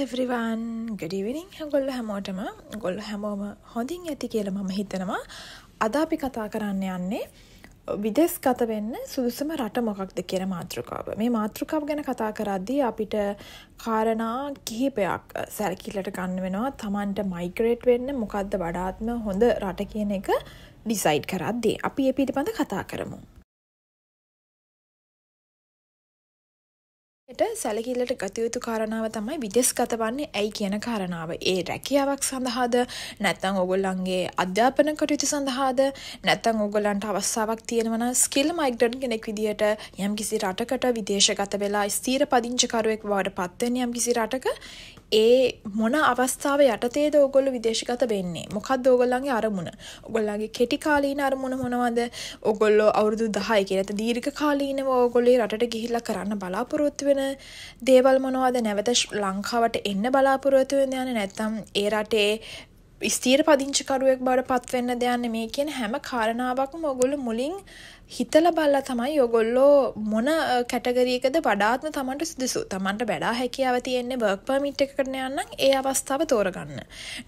Everyone ගඩීවිනිින් හැගොල්ල හැමෝටම ගොල්ල හැමෝම හොඳින් ඇති කියල මම හිතනවා අදාපි කතා කරන්න යන්නේ විදෙස් කත වෙන්න සුදුසම රට මොකක්ද කියන මාතෘකාව මේ මාතෘකාව ගැන කතා කරද්දී අපිට කාරණා කිහිපයක් සැරකිල්ලට ගන්න වෙනවා තමන්ට මයිග්‍රේට් වෙන්න මොකක්ද වඩාත්ම හොඳ රට කියන එක ඩිසයිඩ් කරද්දී අපි ඒ පිටිබඳ කතා කරමු ට සැලකිල්ලට ගතයුතු කාරණාව තමයි විදෙස් ගතවන්නේ ඇයි කියන කාරණාව ඒ රැකියාවක් සඳහාද නැත්තං ඔගොල්ලන්ගේ අධ්‍යාපන කටයුතු සඳහාද නැත්තං ඔගොලන්ට අවස්සාාවක් තියෙනවන ස්කිල් මයික්ඩන් කෙනෙක් විදිට යම් කිසි රටකට විදේශගත වෙලා ස්තීර පදිංචකරුවෙක් වාට පත්වෙන යම් කිසි රටක ඒ මොන අවස්ථාව යටතේ දෝගොල්ල විදේශගත වෙන්නේ මොකක් දෝගොල්ලන්ගේ අරමුණ ඔගොල්ලගේ කෙටිකාලීන අරමුණ මොනවද ඔගොල්ලෝ අවුරුදු දහයි කියනත දීර්ඝ කාලීනව ඕගොල්ලේ රට ගිහිල්ල කරන්න බලාපොරොත්තු වෙන දේවල් මොනවද නැවත ලංකාවට එන්න බලාපොරොත්තු වෙන යන නැත්තම් ඒ රටේ ස්තීර පදිංචිකරුවෙක් බවට පත්වෙන්න දෙයන්න මේ කියන හැම කාරණාවක්ම ඔගොල්ල මුලින් හිතල බල්ල තමයි යොගොල්ලෝ මොන කැටගරීකද වඩාත්ම තමන්ට සුදුසු තමන්ට බැඩා හැකියාව තියෙන්නේ වර්ක් පමිට් එක කරන යන්නම් ඒ අවස්ථාව තෝරගන්න.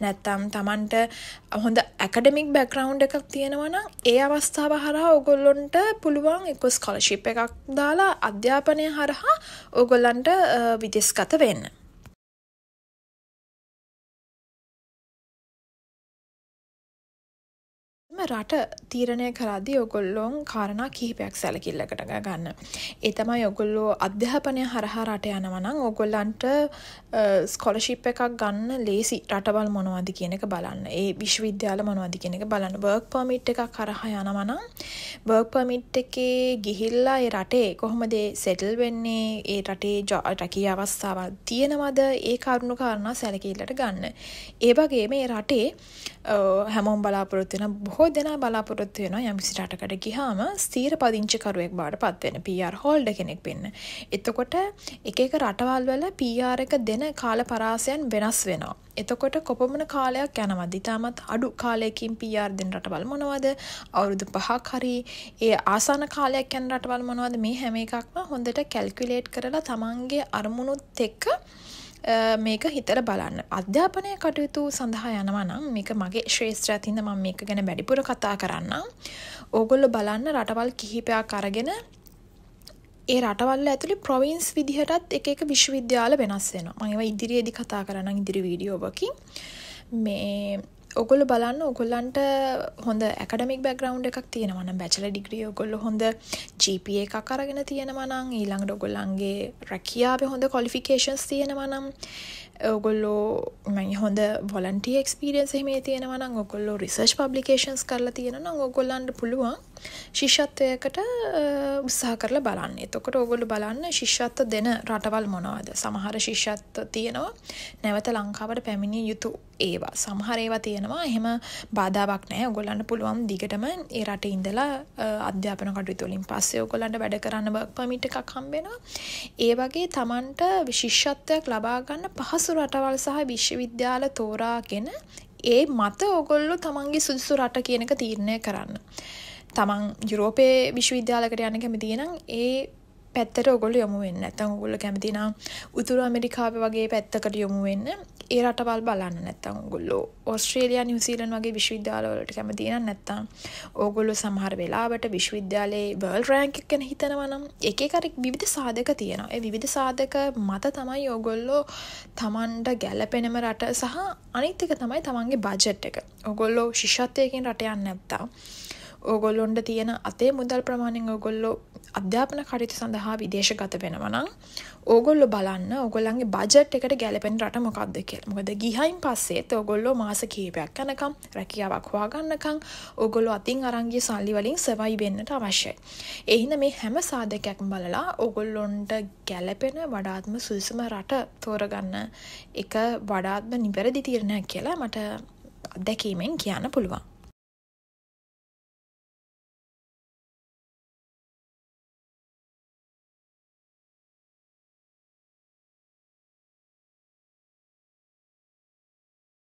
නැත්තම් තමන්ට හොඳ ඇකඩමික් බැක්රවන්් එකක් තියෙනවනම් ඒ අවස්ථාව හරහා ඔගොල්ලොන්ට පුළුවන් එක්ක ස්කොලශිප් එකක් දාලා අධ්‍යාපනය හරහා ඔගොල්ලන්ට විදෙස්ගත වෙන්න. රට තීරණය කරදි ඔගොල්ලොන් කාරණා කිහිපයක් සැලකිල්ලකට ගන්න. ඒතමයි ඔගොල්ලෝ අධ්‍යාපනය හරහා රට යනවනං ඔගොල්ලන්ට ස්කොලශිප් එකක් ගන්න ලේසි රටවල් මොනවද කියනක බලන්න ඒ විශ්වවිද්‍යාල මොනවද කියනක බලන්න බර්ක් පමිට් එකක් කරහා යනවනං බර්ක් පමිට් එකේ ගිහිල්ලා ඒ රටේ කොහොමදේ සෙටල් වෙන්නේ ඒ රටේ ජොටකී අවස්ථාවල් තියෙනවද ඒ කරුණු කාරණා සැලකිල්ලට ගන්න. ඒවගේ මේ රටේ හැමෝම් බලාපොරොත්තින බොහෝ දෙනා බලාපොරොත්තු වෙනවා යම්කිසි රටකට ගිහාම ස්ථීර පදිංචිකරුවෙක් බාට පත්වෙන පR හෝල්ඩ කෙනෙක් වෙන්න. එතකොට එක එක රටවල් වල පR එක දෙන කාල පරාසයන් වෙනස් වෙනවා. එතකොට කොපමන කාලයක් යනවද ඉතාමත් අඩු කාලයකින් පR දෙන රටවල් මොනවද අවුරුදු පහක් හරි ඒ ආසන කාලයක් යන රටවල් මොනවද මේ හැම එකක්ම හොඳට කැල්කුලේට් කරලා තමන්ගේ අරමුණුත් එක්ක මේක හිතර බලන්න අධ්‍යාපනය කටයුතු සඳහා යනවා නම් මේක මගේ ශ්‍රේෂ්ත්‍ර ඇතින්ද මම මේක ගැන වැඩිපුර කතා කරන්න ඕගොල්ලො බලන්න රටවල් කිහිපයක් අරගෙන ඒ රටවල්ල ඇතුළි ප්‍රොවින්ස් විදිහටත් එක එක විශ්වවිද්‍යාල වෙනස් වෙන මඟව ඉදිරියේදි කතා කරන්න ඉදිරි වීඩියෝවකින් මේ ඔගොල බලන්න ඔගොල්ලන්ට හොඳ ඇකඩමික් බැග්‍රවන්් එකක් තියෙනවන බැචල ඩිග්‍රිය ගොල්ල හොඳ ජප එක කරගෙන තියෙනවනම් ඊළඟට ඔගොල්ලන්ගේ රැකියාව හොඳ කොලිෆිකේෂන්ස් තියෙනවනම් ඔගොල්ලෝ මැනි හොඳ වොලන්ටිය එක්ස්පිරියන්ස් එහෙමේ තියෙනවනම් ඔගොල්ලෝ රිසර්ච් පබ්ලිකේෂන්ස් කරලා තියෙනනම් ඔගොල්ලන්ට පුළුවන් ශිෂ්‍යත්වයකට උත්සාහ කරලා බලන්න. එතකොට ඔගොල්ලෝ බලන්න ශිෂ්‍යත්ව දෙන රටවල් මොනවද? සමහර ශිෂ්‍යත්ව තියෙනවා නැවත ලංකාවට පැමිණිය යුතු ඒවා. සමහර ඒවා තියෙනවා එහෙම බාධාවක් නැහැ. ඔයගොල්ලන්ට පුළුවන් දිගටම ඒ රටේ ඉඳලා අධ්‍යාපන කටයුතු වලින් පස්සේ ඔයගොල්ලන්ට වැඩ කරන්න වර්ක් පර්මිට් එකක් හම්බ වෙනවා. ඒ වගේ Tamanට විශිෂ්‍යත්වයක් ලබා ගන්න පහසු සුදුසු රටවල් සහ විශ්වවිද්‍යාල තෝරාගෙන ඒ මත ඔගොල්ලු තමන්ගේ සුදුසු රට කියනක තීරණය කරන්න. තමන් යුරෝපයේ විශ්වවිද්‍යාලකට යන කැමතියෙනම් ඒ පැත්තට ඔගොල යොමු වෙන්න ඇතන් ගොල කැමතිනම් උතුර ඇමරිකාව වගේ පැත්තකට යොමු වෙන්න ඒ රටවල් බලන්න නැත්තම් ගොල්ලෝ ඔස්ට්‍රේලයා නිවසීලන් වගේ විශ්වවිද්‍යාලවලට කැමතින නැත්තම් ඕගොල්ලො සමහර වෙලාවට විශ්වවිද්‍යාලයේ වර්ල් රෑංක ගැන හිතනවනම් එකකරෙක් විධ සාධක තියෙනවා ඒ විධ සාධක මත තමයි ඕගොල්ලෝ තමන්ට ගැලපෙනම රට සහ අනිත්තක තමයි තමන්ගේ බජට් එක ඔගොල්ලෝ ශිෂත්වයකින් රටයන්න නැත්තා ඕගොල්ලොන්ට තියෙන අතේ මුදල් ප්‍රමාණෙන් ඔගොල්ලෝ අධ්‍යාපන කටයුතු සඳහා විදේශගත වෙනවනම් ඕගොල්ලො බලන්න ඔගොල්ලන්ගේ බජට් එකට ගැලපෙන් රට මොකක්ද කියල මොකද ගිහයින් පස්සේත් ඔගොල්ලෝ මාස කීපයක් යනකම් රැකියාවක් හවාගන්නකං ඔගොල්ලො අතින් අරංගේ සල්ලි වලින් සවයි වෙන්නට අවශ්‍යයි. එහින මේ හැම සාධකයක් බලලා ඔගොල්ලොන්ට ගැලපෙන වඩාත්ම සුසම රට තෝරගන්න එක වඩාත්ම නිවැරදි තීරණයක් කියලා මට දැකීමෙන් කියන්න පුළුවන්.